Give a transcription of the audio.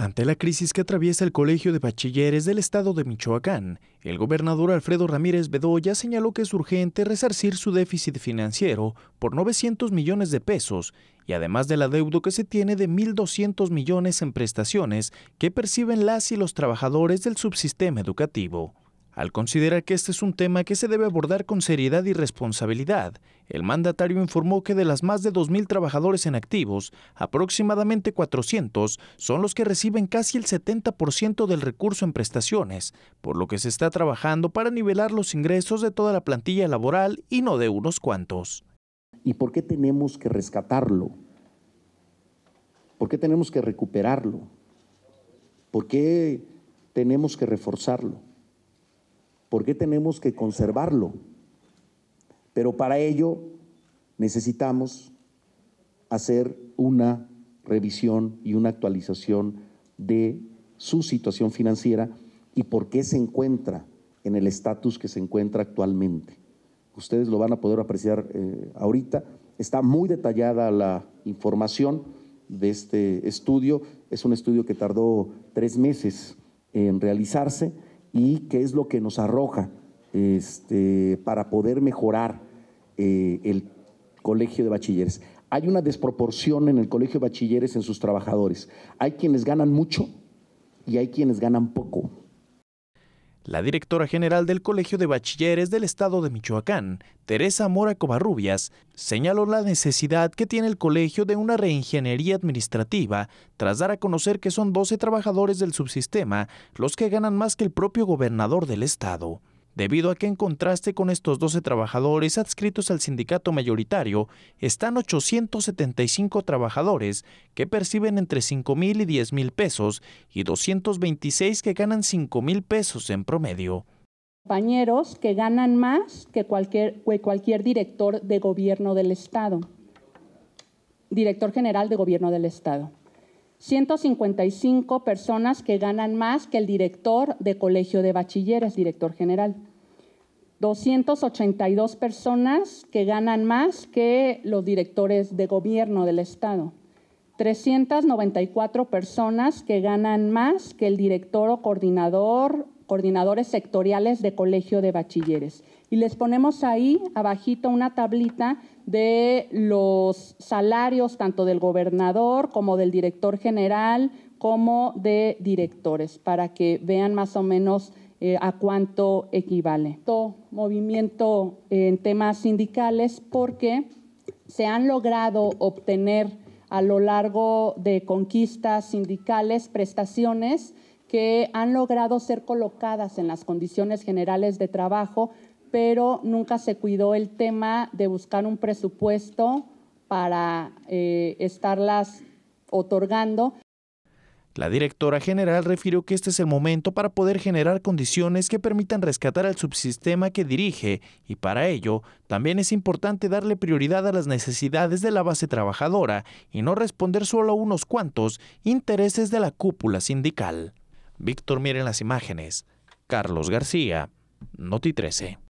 Ante la crisis que atraviesa el Colegio de Bachilleres del Estado de Michoacán, el gobernador Alfredo Ramírez Bedoya señaló que es urgente resarcir su déficit financiero por 900 millones de pesos y además del adeudo que se tiene de 1.200 millones en prestaciones que perciben las y los trabajadores del subsistema educativo. Al considerar que este es un tema que se debe abordar con seriedad y responsabilidad, el mandatario informó que de las más de 2.000 trabajadores en activos, aproximadamente 400 son los que reciben casi el 70% del recurso en prestaciones, por lo que se está trabajando para nivelar los ingresos de toda la plantilla laboral y no de unos cuantos. ¿Y por qué tenemos que rescatarlo? ¿Por qué tenemos que recuperarlo? ¿Por qué tenemos que reforzarlo? ¿Por qué tenemos que conservarlo? Pero para ello necesitamos hacer una revisión y una actualización de su situación financiera y por qué se encuentra en el estatus que se encuentra actualmente. Ustedes lo van a poder apreciar eh, ahorita. Está muy detallada la información de este estudio. Es un estudio que tardó tres meses en realizarse y qué es lo que nos arroja este, para poder mejorar eh, el colegio de bachilleres. Hay una desproporción en el colegio de bachilleres en sus trabajadores. Hay quienes ganan mucho y hay quienes ganan poco. La directora general del Colegio de Bachilleres del Estado de Michoacán, Teresa Mora Covarrubias, señaló la necesidad que tiene el colegio de una reingeniería administrativa tras dar a conocer que son 12 trabajadores del subsistema los que ganan más que el propio gobernador del Estado debido a que en contraste con estos 12 trabajadores adscritos al sindicato mayoritario, están 875 trabajadores que perciben entre 5 mil y 10 mil pesos y 226 que ganan 5 mil pesos en promedio. Compañeros que ganan más que cualquier, cualquier director de gobierno del Estado, director general de gobierno del Estado. 155 personas que ganan más que el director de colegio de bachilleres, director general. 282 personas que ganan más que los directores de gobierno del Estado, 394 personas que ganan más que el director o coordinador, coordinadores sectoriales de colegio de bachilleres. Y les ponemos ahí abajito una tablita de los salarios tanto del gobernador como del director general como de directores para que vean más o menos eh, a cuánto equivale. Todo movimiento eh, en temas sindicales porque se han logrado obtener a lo largo de conquistas sindicales prestaciones que han logrado ser colocadas en las condiciones generales de trabajo, pero nunca se cuidó el tema de buscar un presupuesto para eh, estarlas otorgando. La directora general refirió que este es el momento para poder generar condiciones que permitan rescatar al subsistema que dirige y para ello también es importante darle prioridad a las necesidades de la base trabajadora y no responder solo a unos cuantos intereses de la cúpula sindical. Víctor, miren las imágenes. Carlos García, Noti 13.